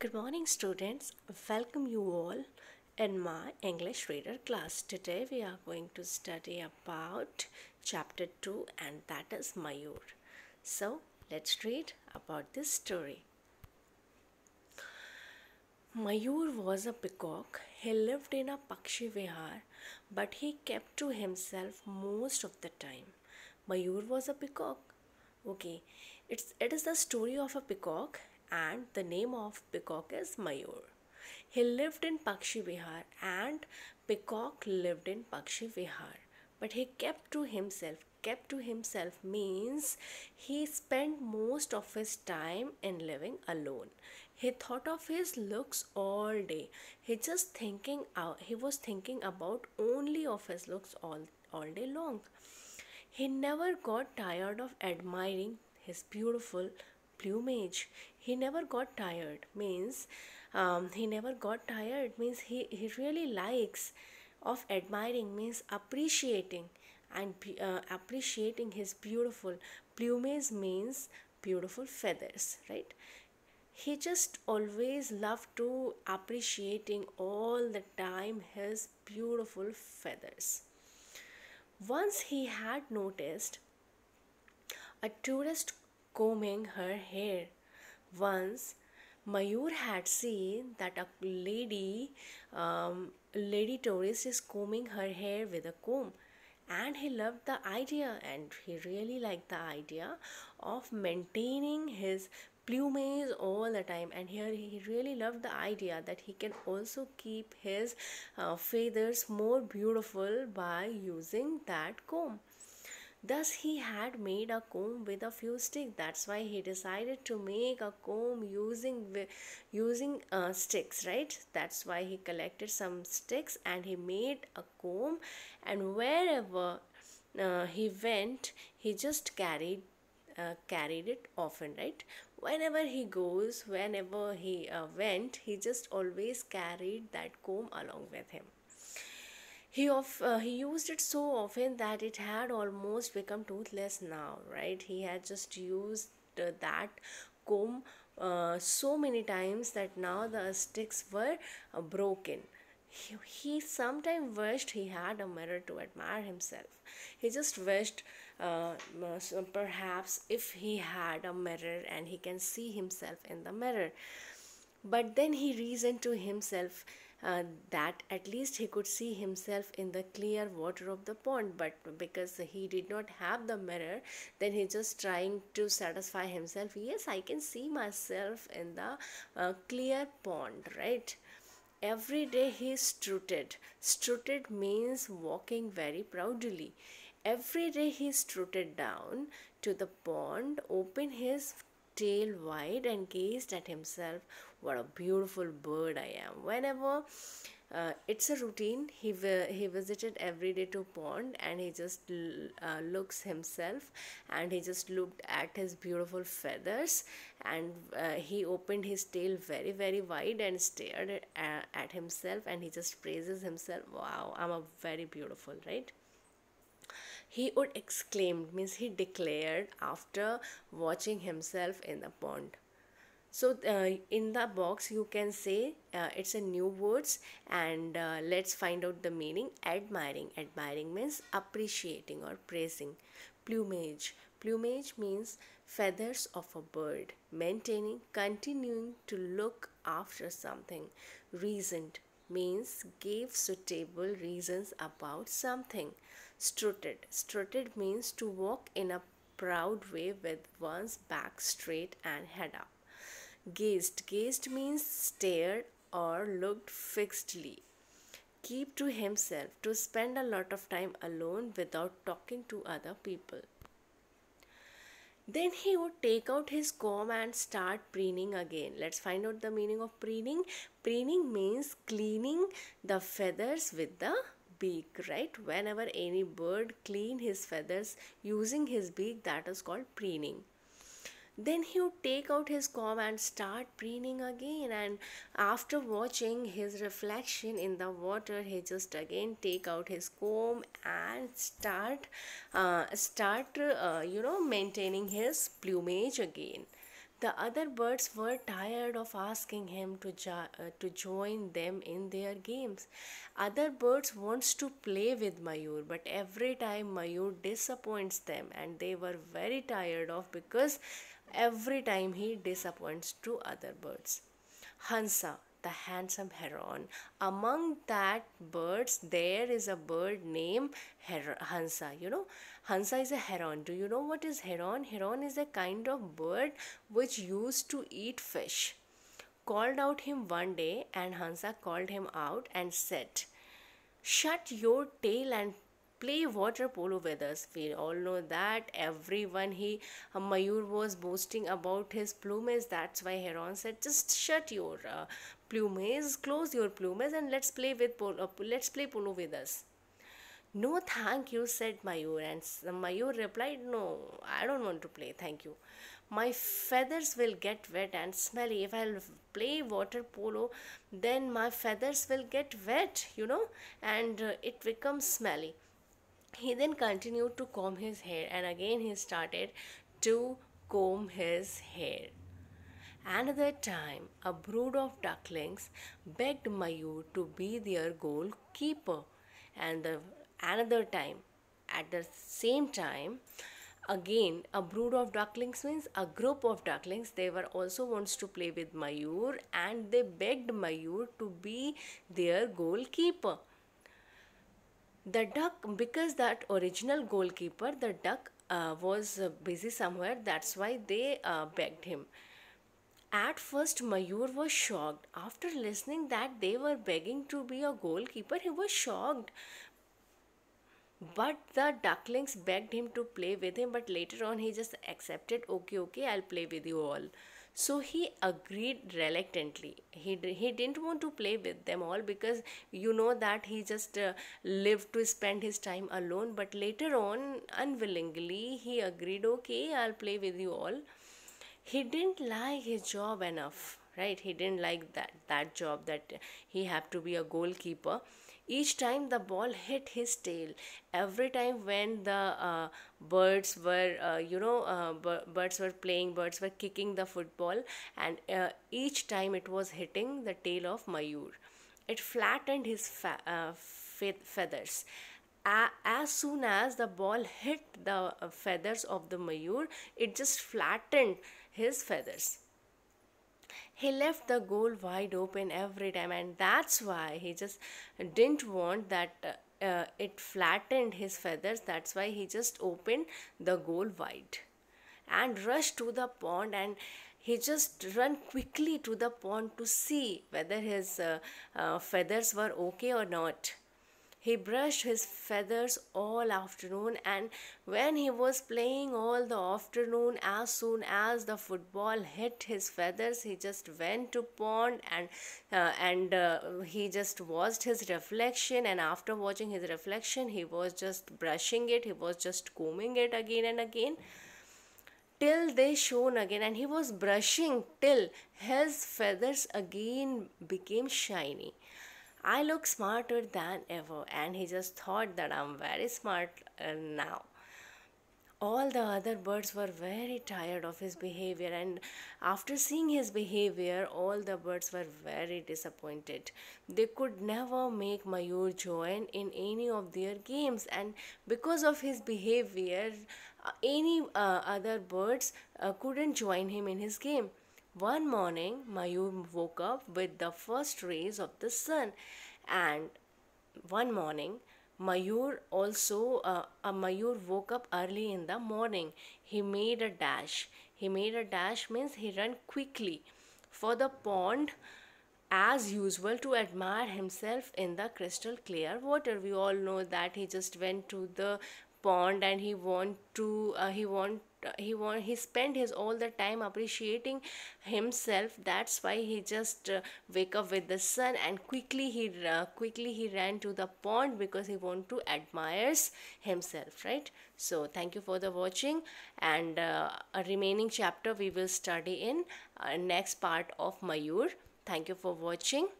Good morning students. Welcome you all in my English reader class. Today we are going to study about chapter 2 and that is Mayur. So let's read about this story. Mayur was a peacock. He lived in a Pakshi Vihar but he kept to himself most of the time. Mayur was a peacock. Okay, it's, it is the story of a peacock and the name of peacock is Mayur. He lived in Pakshi Vihar and peacock lived in Pakshi Vihar. But he kept to himself. Kept to himself means he spent most of his time in living alone. He thought of his looks all day. He just thinking out. He was thinking about only of his looks all all day long. He never got tired of admiring his beautiful plumage he never got tired means um, he never got tired means he, he really likes of admiring means appreciating and uh, appreciating his beautiful plumage means beautiful feathers right he just always loved to appreciating all the time his beautiful feathers once he had noticed a tourist combing her hair. Once Mayur had seen that a lady, um, lady tourist is combing her hair with a comb and he loved the idea and he really liked the idea of maintaining his plumage all the time and here he really loved the idea that he can also keep his uh, feathers more beautiful by using that comb Thus, he had made a comb with a few sticks. That's why he decided to make a comb using using uh, sticks, right? That's why he collected some sticks and he made a comb. And wherever uh, he went, he just carried uh, carried it often right whenever he goes whenever he uh, went he just always carried that comb along with him he of uh, he used it so often that it had almost become toothless now right he had just used uh, that comb uh, so many times that now the sticks were uh, broken he, he sometimes wished he had a mirror to admire himself he just wished uh, uh perhaps if he had a mirror and he can see himself in the mirror but then he reasoned to himself uh, that at least he could see himself in the clear water of the pond but because he did not have the mirror then he just trying to satisfy himself yes i can see myself in the uh, clear pond right every day he strutted strutted means walking very proudly every day he strutted down to the pond opened his tail wide and gazed at himself. What a beautiful bird I am. Whenever uh, it's a routine, he, he visited every day to pond and he just uh, looks himself and he just looked at his beautiful feathers and uh, he opened his tail very, very wide and stared at, at himself and he just praises himself. Wow, I'm a very beautiful, right? he would exclaim means he declared after watching himself in the pond so uh, in the box you can say uh, it's a new words and uh, let's find out the meaning admiring admiring means appreciating or praising plumage plumage means feathers of a bird maintaining continuing to look after something reasoned means gave suitable reasons about something. Strutted. Strutted means to walk in a proud way with one's back straight and head up. Gazed. Gazed means stared or looked fixedly. Keep to himself. To spend a lot of time alone without talking to other people. Then he would take out his comb and start preening again. Let's find out the meaning of preening. Preening means cleaning the feathers with the beak right whenever any bird clean his feathers using his beak that is called preening then he would take out his comb and start preening again and after watching his reflection in the water he just again take out his comb and start uh, start uh, you know maintaining his plumage again the other birds were tired of asking him to, jo uh, to join them in their games. Other birds wants to play with Mayur but every time Mayur disappoints them and they were very tired of because every time he disappoints two other birds. Hansa, the handsome heron. Among that birds, there is a bird named Her Hansa. You know, Hansa is a heron. Do you know what is heron? Heron is a kind of bird which used to eat fish. Called out him one day, and Hansa called him out and said, Shut your tail and play water polo with us. We all know that everyone he uh, Mayur was boasting about his plumes. That's why Heron said, just shut your uh, plumes, close your plumes, and let's play with polo. Uh, let's play polo with us. No, thank you, said Mayur. And uh, Mayur replied, No, I don't want to play, thank you. My feathers will get wet and smelly. If I'll play water polo, then my feathers will get wet, you know, and uh, it becomes smelly. He then continued to comb his hair and again he started to comb his hair. Another time, a brood of ducklings begged Mayur to be their goalkeeper. And the, another time, at the same time, again a brood of ducklings means a group of ducklings they were also wants to play with mayur and they begged mayur to be their goalkeeper the duck, because that original goalkeeper, the duck uh, was uh, busy somewhere, that's why they uh, begged him. At first, Mayur was shocked. After listening that they were begging to be a goalkeeper, he was shocked. But the ducklings begged him to play with him, but later on he just accepted, okay, okay, I'll play with you all. So he agreed reluctantly. He, he didn't want to play with them all because you know that he just uh, lived to spend his time alone. But later on, unwillingly, he agreed, okay, I'll play with you all. He didn't like his job enough, right? He didn't like that, that job that he had to be a goalkeeper each time the ball hit his tail every time when the uh, birds were uh, you know uh, birds were playing birds were kicking the football and uh, each time it was hitting the tail of mayur it flattened his uh, fe feathers as soon as the ball hit the uh, feathers of the mayur it just flattened his feathers he left the goal wide open every time and that's why he just didn't want that uh, it flattened his feathers that's why he just opened the goal wide and rushed to the pond and he just ran quickly to the pond to see whether his uh, uh, feathers were okay or not he brushed his feathers all afternoon, and when he was playing all the afternoon, as soon as the football hit his feathers, he just went to pond and uh, and uh, he just watched his reflection. And after watching his reflection, he was just brushing it. He was just combing it again and again till they shone again and he was brushing till his feathers again became shiny I look smarter than ever, and he just thought that I'm very smart uh, now. All the other birds were very tired of his behavior, and after seeing his behavior, all the birds were very disappointed. They could never make Mayur join in any of their games, and because of his behavior, uh, any uh, other birds uh, couldn't join him in his game. One morning, Mayur woke up with the first rays of the sun, and one morning, Mayur also uh, uh, Mayur woke up early in the morning. He made a dash. He made a dash means he ran quickly for the pond as usual to admire himself in the crystal clear water. We all know that he just went to the pond and he want to uh, he want he want he spent his all the time appreciating himself that's why he just uh, wake up with the sun and quickly he uh, quickly he ran to the pond because he want to admires himself right so thank you for the watching and uh, a remaining chapter we will study in uh, next part of mayur thank you for watching